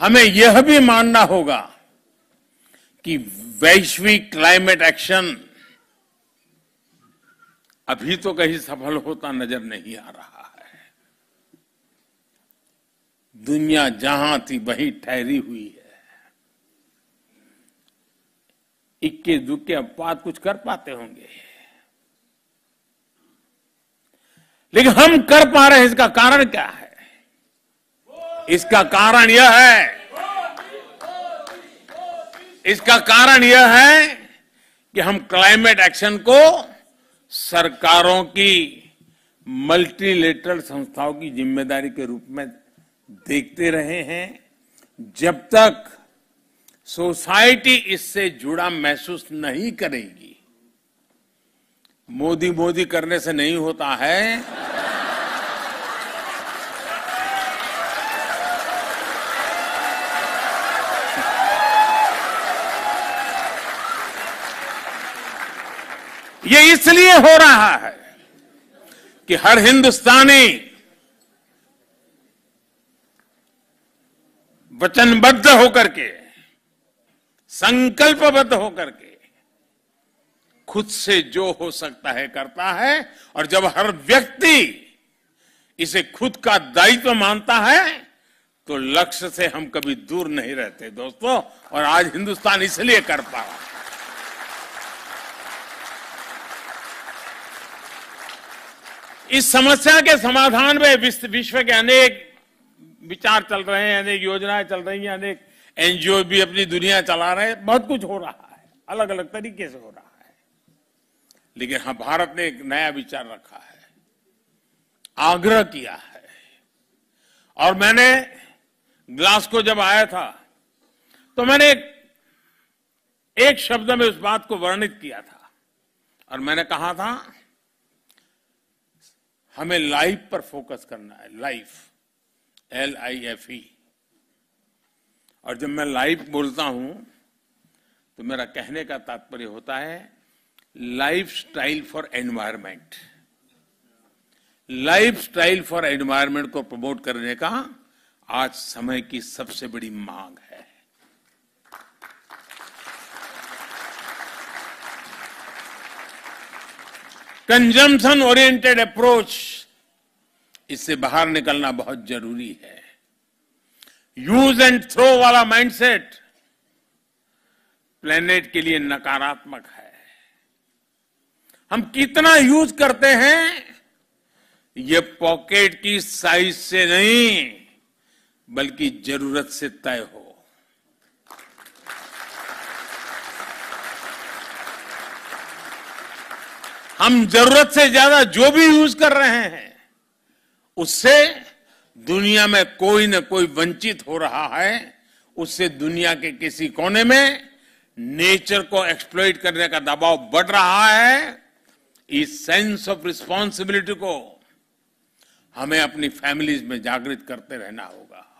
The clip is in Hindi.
हमें यह भी मानना होगा कि वैश्विक क्लाइमेट एक्शन अभी तो कहीं सफल होता नजर नहीं आ रहा है दुनिया जहां थी वहीं ठहरी हुई है इक्के दुक्के अपवाद कुछ कर पाते होंगे लेकिन हम कर पा रहे हैं इसका कारण क्या है इसका कारण यह है इसका कारण यह है कि हम क्लाइमेट एक्शन को सरकारों की मल्टीलेटरल संस्थाओं की जिम्मेदारी के रूप में देखते रहे हैं जब तक सोसाइटी इससे जुड़ा महसूस नहीं करेगी मोदी मोदी करने से नहीं होता है ये इसलिए हो रहा है कि हर हिंदुस्तानी वचनबद्ध होकर के संकल्पबद्ध होकर के खुद से जो हो सकता है करता है और जब हर व्यक्ति इसे खुद का दायित्व मानता है तो लक्ष्य से हम कभी दूर नहीं रहते दोस्तों और आज हिंदुस्तान इसलिए कर पा रहा है इस समस्या के समाधान में विश्व के अनेक विचार चल रहे हैं अनेक योजनाएं चल रही हैं अनेक एनजीओ भी अपनी दुनिया चला रहे हैं बहुत कुछ हो रहा है अलग अलग तरीके से हो रहा है लेकिन हाँ भारत ने एक नया विचार रखा है आग्रह किया है और मैंने ग्लास्को जब आया था तो मैंने एक, एक शब्द में उस बात को वर्णित किया था और मैंने कहा था हमें लाइफ पर फोकस करना है life L I F E और जब मैं लाइफ बोलता हूं तो मेरा कहने का तात्पर्य होता है life style for environment life style for environment को प्रमोट करने का आज समय की सबसे बड़ी मांग है कंजम्पन ओरिएंटेड अप्रोच इससे बाहर निकलना बहुत जरूरी है यूज एंड थ्रो वाला माइंडसेट प्लेनेट के लिए नकारात्मक है हम कितना यूज करते हैं यह पॉकेट की साइज से नहीं बल्कि जरूरत से तय हो हम जरूरत से ज्यादा जो भी यूज कर रहे हैं उससे दुनिया में कोई न कोई वंचित हो रहा है उससे दुनिया के किसी कोने में नेचर को एक्सप्लोइट करने का दबाव बढ़ रहा है इस सेंस ऑफ रिस्पॉन्सिबिलिटी को हमें अपनी फैमिलीज में जागृत करते रहना होगा